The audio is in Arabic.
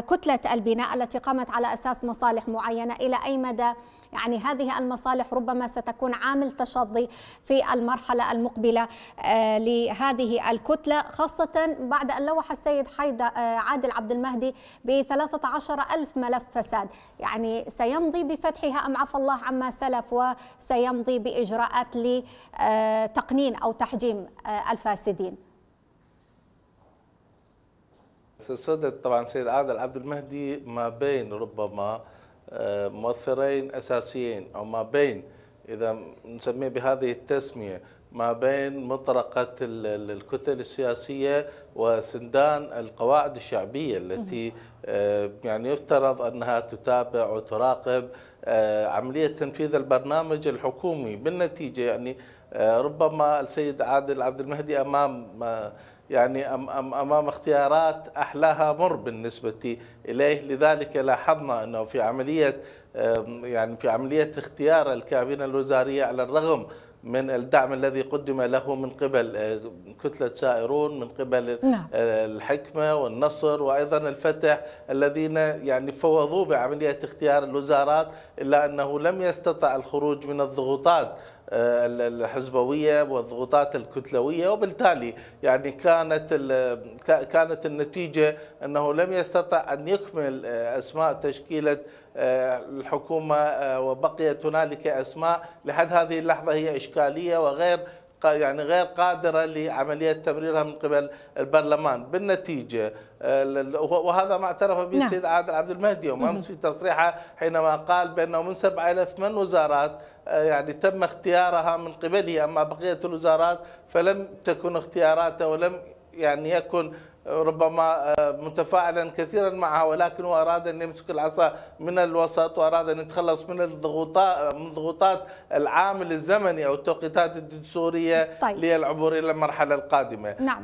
كتلة البناء التي قامت على أساس مصالح معينة إلى أي مدى يعني هذه المصالح ربما ستكون عامل تشظي في المرحلة المقبلة آه، لهذه الكتلة خاصة بعد أن لوح السيد حيدة آه، عادل عبد المهدي ب 13 ألف ملف فساد يعني سيمضي بفتحها أم عفى الله عما سلف وسيمضي بإجراءات لتقنين أو تحجيم آه، الفاسدين سلسله طبعا سيد عادل عبد المهدي ما بين ربما آه، مؤثرين اساسيين او ما بين اذا نسميه بهذه التسميه ما بين مطرقة الكتل السياسية وسندان القواعد الشعبية التي آه، يعني يفترض أنها تتابع وتراقب آه، عملية تنفيذ البرنامج الحكومي بالنتيجة يعني ربما السيد عادل عبد المهدي أمام يعني امام اختيارات احلاها مر بالنسبه اليه لذلك لاحظنا انه في عمليه يعني في عمليه اختيار الكابينه الوزاريه على الرغم من الدعم الذي قدم له من قبل آه، كتلة سائرون من قبل نعم. آه، الحكمة والنصر وأيضا الفتح الذين يعني فوضوا بعملية اختيار الوزارات إلا أنه لم يستطع الخروج من الضغوطات آه، الحزبويه والضغوطات الكتلويه وبالتالي يعني كانت كانت النتيجه انه لم يستطع ان يكمل اسماء تشكيله الحكومة آه، وبقيت هنالك أسماء لحد هذه اللحظة هي إشكالية وغير يعني غير قادرة لعملية تمريرها من قبل البرلمان بالنتيجة آه، وهذا ما اعترف به نعم. السيد عادل عبد المهدي يوم أمس في تصريحه حينما قال بأنه من 7000 من وزارات آه، يعني تم اختيارها من قبله أما بقية الوزارات فلم تكن اختياراته ولم يعني يكن ربما آه، متفاعلا كثيرا معها ولكن هو اراد ان يمسك العصا من الوسط واراد ان يتخلص من الضغوطات من ضغوطات العامل الزمني او التوقيتات الدستوريه طيب. للعبور الى المرحله القادمه نعم.